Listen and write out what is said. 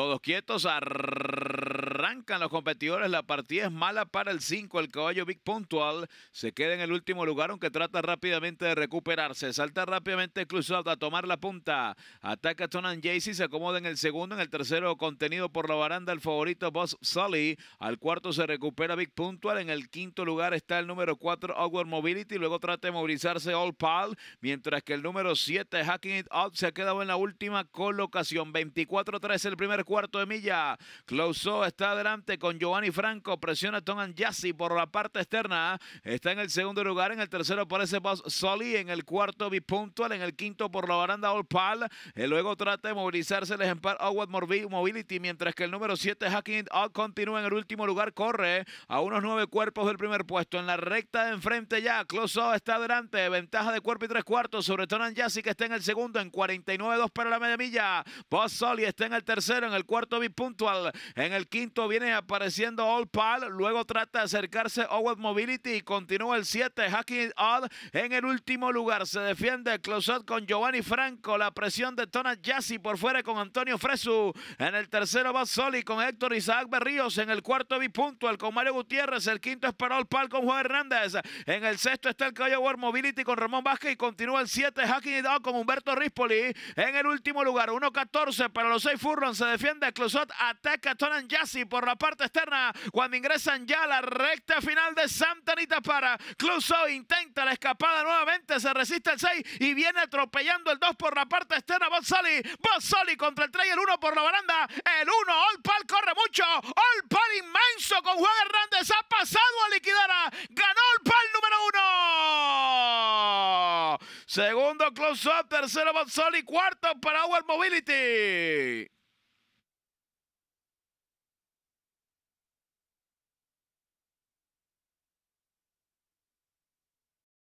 Todos quietos arrancan los competidores. La partida es mala para el 5. El caballo Big Puntual se queda en el último lugar, aunque trata rápidamente de recuperarse. Salta rápidamente Close a tomar la punta. Ataca Tonan Jaycee, se acomoda en el segundo. En el tercero, contenido por la baranda, el favorito Boss Sully. Al cuarto se recupera Big Puntual. En el quinto lugar está el número 4, Outward Mobility. Luego trata de movilizarse All Pal, mientras que el número 7, Hacking It Out, se ha quedado en la última colocación. 24-3 el primer cuarto de milla. Clouseau está de adelante con Giovanni Franco. Presiona Tonan Jassy por la parte externa. ¿eh? Está en el segundo lugar. En el tercero aparece Boss Soli. En el cuarto Bipuntual. En el quinto por la baranda Olpal. luego trata de movilizarse el ejemplar morbi Mobility. Mientras que el número 7 Hacking continúa en el último lugar. Corre ¿eh? a unos nueve cuerpos del primer puesto. En la recta de enfrente ya. Close está adelante. Ventaja de cuerpo y tres cuartos sobre Tonan Jassy, que está en el segundo. En 49-2 para la media milla. Boss Soli está en el tercero. En el cuarto puntual En el quinto viene apareciendo All Pal, luego trata de acercarse Owen Mobility y continúa el 7, Hacking Odd en el último lugar, se defiende Closet con Giovanni Franco, la presión de Tonan Jassy por fuera con Antonio Fresu, en el tercero va Soli con Héctor Isaac Berríos, en el cuarto Bipuntual con Mario Gutiérrez, el quinto es para Pal con Juan Hernández, en el sexto está el Cowboy Mobility con Ramón Vázquez y continúa el 7, Hacking Odd con Humberto Rispoli, en el último lugar, 1-14 para los 6 Furlong, se defiende Closot, ataca Tonan Jassy por la parte externa cuando ingresan ya a la recta final de Santa Anita para Cluso intenta la escapada nuevamente, se resiste el 6 y viene atropellando el 2 por la parte externa Bozzoli, Bozzoli contra el 3 y el 1 por la baranda, el 1 All-Pal corre mucho, All-Pal inmenso con Juan Hernández ha pasado a liquidar a, ganó All-Pal número 1 segundo Close Up, tercero Bozzoli, cuarto para Our Mobility